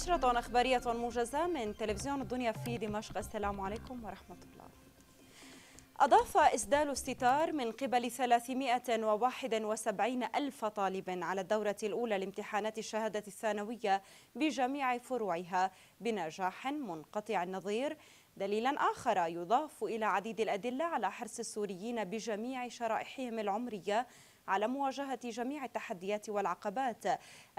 نشرة أخبارية موجزة من تلفزيون الدنيا في دمشق السلام عليكم ورحمة الله أضاف إسدال الستار من قبل 371 ألف طالب على الدورة الأولى لامتحانات الشهادة الثانوية بجميع فروعها بنجاح منقطع النظير دليلا آخر يضاف إلى عديد الأدلة على حرص السوريين بجميع شرائحهم العمرية على مواجهة جميع التحديات والعقبات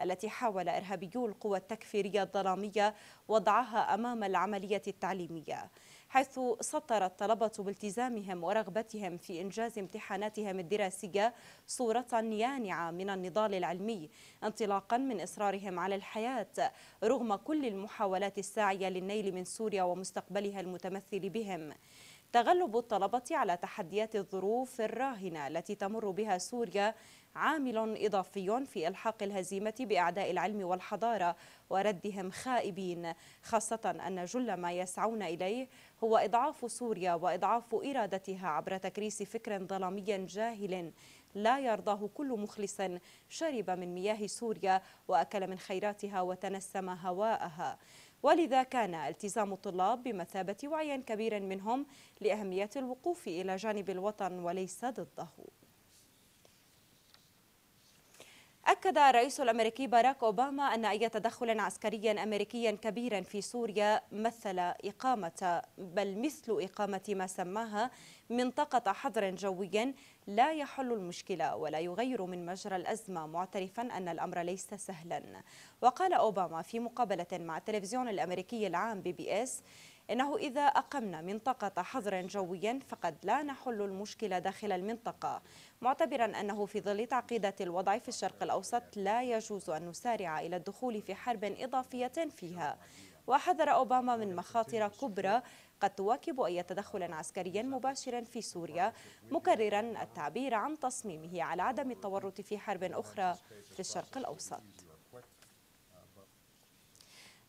التي حاول إرهابيو القوى التكفيرية الظلامية وضعها أمام العملية التعليمية حيث سطر الطلبة بالتزامهم ورغبتهم في إنجاز امتحاناتهم الدراسية صورة يانعة من النضال العلمي انطلاقا من إصرارهم على الحياة رغم كل المحاولات الساعية للنيل من سوريا ومستقبلها المتمثل بهم تغلب الطلبة على تحديات الظروف الراهنة التي تمر بها سوريا عامل إضافي في إلحاق الهزيمة بأعداء العلم والحضارة وردهم خائبين خاصة أن جل ما يسعون إليه هو إضعاف سوريا وإضعاف إرادتها عبر تكريس فكر ظلامي جاهل لا يرضاه كل مخلص شرب من مياه سوريا وأكل من خيراتها وتنسم هواءها ولذا كان التزام الطلاب بمثابة وعي كبير منهم لأهمية الوقوف إلى جانب الوطن وليس ضده أكد الرئيس الأمريكي باراك أوباما أن أي تدخل عسكري أمريكي كبير في سوريا مثل إقامة بل مثل إقامة ما سماها منطقة حظر جوي لا يحل المشكلة ولا يغير من مجرى الأزمة معترفا أن الأمر ليس سهلا وقال أوباما في مقابلة مع التلفزيون الأمريكي العام بي بي إس إنه إذا أقمنا منطقة حظر جوي فقد لا نحل المشكلة داخل المنطقة معتبرا أنه في ظل تعقيدة الوضع في الشرق الأوسط لا يجوز أن نسارع إلى الدخول في حرب إضافية فيها وحذر أوباما من مخاطر كبرى قد تواكب أي تدخل عسكري مباشر في سوريا مكررا التعبير عن تصميمه على عدم التورط في حرب أخرى في الشرق الأوسط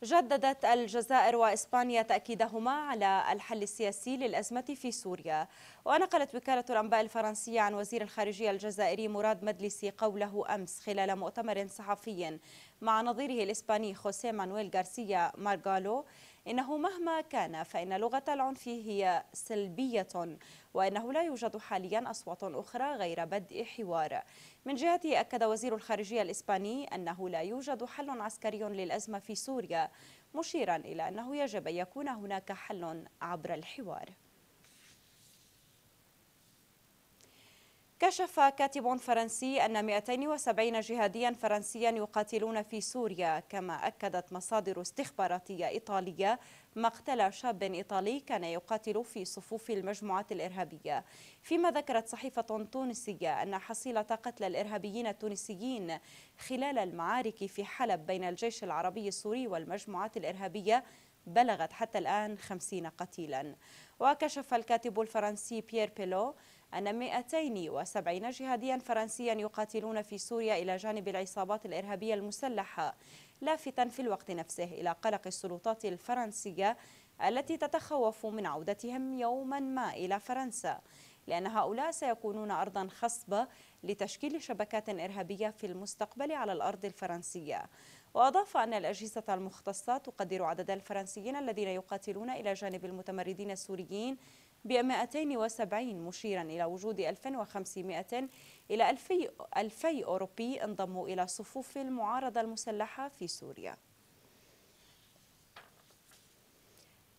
جددت الجزائر وإسبانيا تأكيدهما على الحل السياسي للأزمة في سوريا ونقلت وكالة الأنباء الفرنسية عن وزير الخارجية الجزائري مراد مدلسي قوله أمس خلال مؤتمر صحفي مع نظيره الإسباني خوسيه مانويل غارسيا مارغالو إنه مهما كان فإن لغة العنف هي سلبية وأنه لا يوجد حاليا أصوات أخرى غير بدء حوار من جهته أكد وزير الخارجية الإسباني أنه لا يوجد حل عسكري للأزمة في سوريا مشيرا إلى أنه يجب أن يكون هناك حل عبر الحوار كشف كاتب فرنسي أن 270 جهاديا فرنسيا يقاتلون في سوريا كما أكدت مصادر استخباراتية إيطالية مقتل شاب إيطالي كان يقاتل في صفوف المجموعة الإرهابية فيما ذكرت صحيفة تونسية أن حصيلة قتل الإرهابيين التونسيين خلال المعارك في حلب بين الجيش العربي السوري والمجموعات الإرهابية بلغت حتى الآن 50 قتيلا وكشف الكاتب الفرنسي بيير بيلو أن 270 جهاديا فرنسيا يقاتلون في سوريا إلى جانب العصابات الإرهابية المسلحة لافتا في الوقت نفسه إلى قلق السلطات الفرنسية التي تتخوف من عودتهم يوما ما إلى فرنسا لأن هؤلاء سيكونون أرضا خصبة لتشكيل شبكات إرهابية في المستقبل على الأرض الفرنسية وأضاف أن الأجهزة المختصة تقدر عدد الفرنسيين الذين يقاتلون إلى جانب المتمردين السوريين ب 270 مشيرا إلى وجود 1500 إلى 2000 أوروبي انضموا إلى صفوف المعارضة المسلحة في سوريا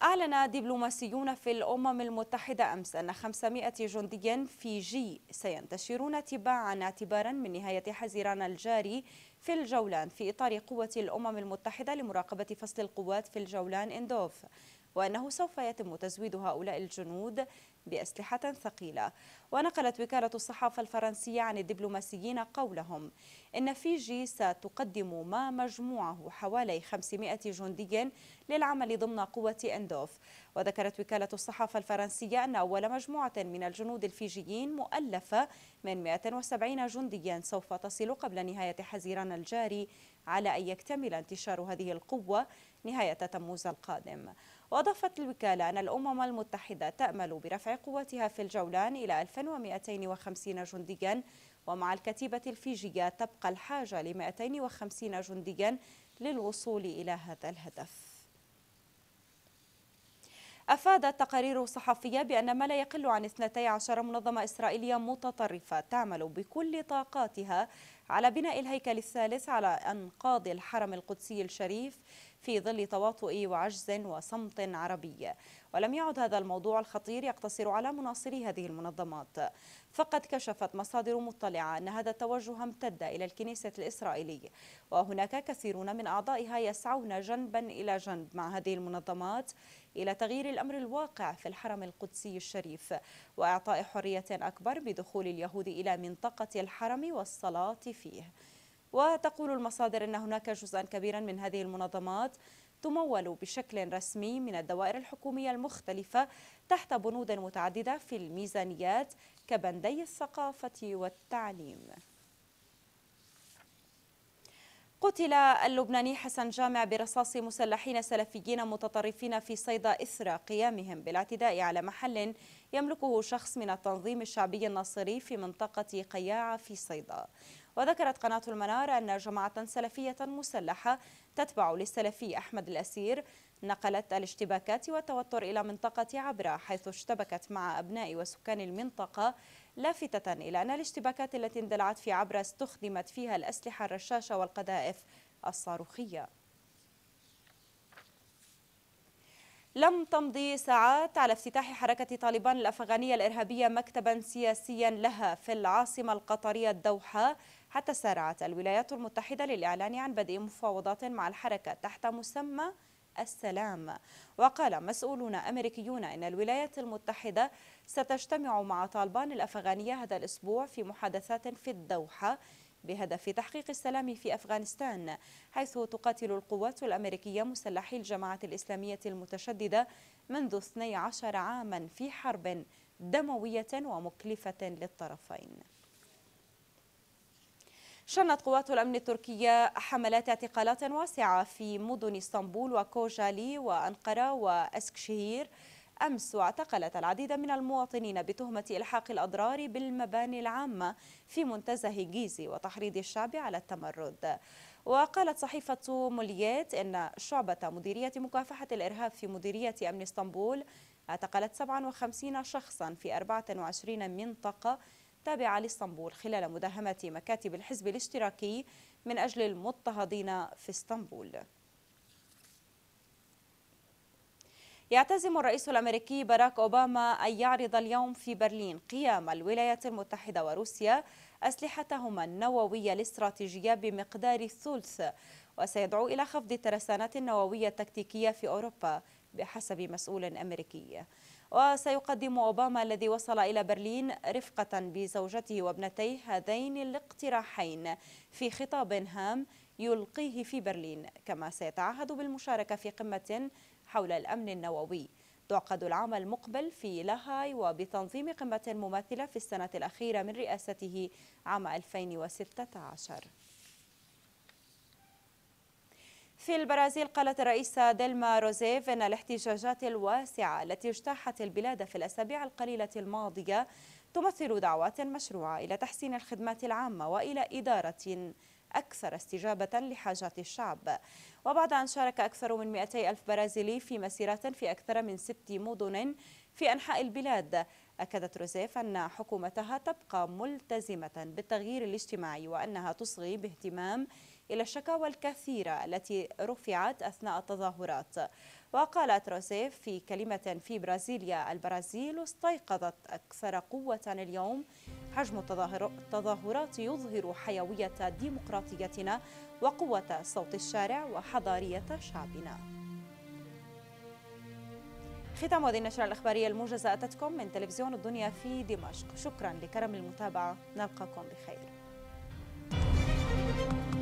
أعلن دبلوماسيون في الأمم المتحدة أمس أن 500 جندي في جي سينتشرون تباعا اعتبارا من نهاية حزيران الجاري في الجولان في إطار قوة الأمم المتحدة لمراقبة فصل القوات في الجولان إندوف وأنه سوف يتم تزويد هؤلاء الجنود بأسلحة ثقيلة ونقلت وكالة الصحافة الفرنسية عن الدبلوماسيين قولهم إن فيجي ستقدم ما مجموعه حوالي 500 جندي للعمل ضمن قوة أندوف وذكرت وكالة الصحافة الفرنسية أن أول مجموعة من الجنود الفيجيين مؤلفة من 170 جنديا سوف تصل قبل نهاية حزيران الجاري على أن يكتمل انتشار هذه القوة نهاية تموز القادم وأضافت الوكالة أن الأمم المتحدة تأمل برفع قوتها في الجولان إلى 1250 جنديا ومع الكتيبة الفيجية تبقى الحاجة ل 250 جنديا للوصول إلى هذا الهدف أفادت تقارير صحفية بأن ما لا يقل عن 12 منظمة إسرائيلية متطرفة تعمل بكل طاقاتها على بناء الهيكل الثالث على أنقاض الحرم القدسي الشريف في ظل تواطؤ وعجز وصمت عربي ولم يعد هذا الموضوع الخطير يقتصر على مناصري هذه المنظمات فقد كشفت مصادر مطلعة أن هذا التوجه امتد إلى الكنيسة الإسرائيلي وهناك كثيرون من أعضائها يسعون جنبا إلى جنب مع هذه المنظمات إلى تغيير الأمر الواقع في الحرم القدسي الشريف وإعطاء حرية أكبر بدخول اليهود إلى منطقة الحرم والصلاة فيه وتقول المصادر أن هناك جزءا كبيرا من هذه المنظمات تمول بشكل رسمي من الدوائر الحكومية المختلفة تحت بنود متعددة في الميزانيات كبندي الثقافة والتعليم قتل اللبناني حسن جامع برصاص مسلحين سلفيين متطرفين في صيدا إثر قيامهم بالاعتداء على محل يملكه شخص من التنظيم الشعبي الناصري في منطقة قياعة في صيدا وذكرت قناة المنار أن جماعة سلفية مسلحة تتبع للسلفي أحمد الأسير نقلت الاشتباكات والتوتر إلى منطقة عبرة حيث اشتبكت مع أبناء وسكان المنطقة لافتة إلى أن الاشتباكات التي اندلعت في عبرة استخدمت فيها الأسلحة الرشاشة والقذائف الصاروخية لم تمضي ساعات على افتتاح حركة طالبان الأفغانية الإرهابية مكتبا سياسيا لها في العاصمة القطرية الدوحة حتى سارعت الولايات المتحدة للإعلان عن بدء مفاوضات مع الحركة تحت مسمى السلام وقال مسؤولون أمريكيون أن الولايات المتحدة ستجتمع مع طالبان الأفغانية هذا الأسبوع في محادثات في الدوحة بهدف تحقيق السلام في أفغانستان حيث تقاتل القوات الأمريكية مسلحي الجماعة الإسلامية المتشددة منذ 12 عاما في حرب دموية ومكلفة للطرفين شنت قوات الأمن التركية حملات اعتقالات واسعة في مدن اسطنبول وكوجالي وأنقرة وأسكشهير أمس واعتقلت العديد من المواطنين بتهمة إلحاق الأضرار بالمباني العامة في منتزه جيزي وتحريض الشعب على التمرد وقالت صحيفة موليات إن شعبة مديرية مكافحة الإرهاب في مديرية أمن اسطنبول اعتقلت 57 شخصا في 24 منطقة التابعة لاسطنبول خلال مداهمة مكاتب الحزب الاشتراكي من أجل المضطهدين في اسطنبول يعتزم الرئيس الأمريكي باراك أوباما أن يعرض اليوم في برلين قيام الولايات المتحدة وروسيا أسلحتهما النووية الاستراتيجية بمقدار الثلث وسيدعو إلى خفض الترسانات النووية التكتيكية في أوروبا بحسب مسؤول أمريكي وسيقدم أوباما الذي وصل إلى برلين رفقة بزوجته وابنتيه هذين الاقتراحين في خطاب هام يلقيه في برلين كما سيتعهد بالمشاركة في قمة حول الأمن النووي تعقد العام المقبل في لاهاي وبتنظيم قمة مماثلة في السنة الأخيرة من رئاسته عام 2016 في البرازيل قالت الرئيسة ديلما روزيف أن الاحتجاجات الواسعة التي اجتاحت البلاد في الأسابيع القليلة الماضية تمثل دعوات مشروعة إلى تحسين الخدمات العامة وإلى إدارة أكثر استجابة لحاجات الشعب وبعد أن شارك أكثر من 200 ألف برازيلي في مسيرات في أكثر من ست مدن في أنحاء البلاد أكدت روزيف أن حكومتها تبقى ملتزمة بالتغيير الاجتماعي وأنها تصغي باهتمام إلى الشكاوى الكثيرة التي رفعت أثناء التظاهرات وقالت روسيف في كلمة في برازيليا البرازيل استيقظت أكثر قوة اليوم حجم التظاهرات يظهر حيوية ديمقراطيتنا وقوة صوت الشارع وحضارية شعبنا ختام هذه النشرة الأخبارية الموجزة أتتكم من تلفزيون الدنيا في دمشق شكرا لكرم المتابعة نلقاكم بخير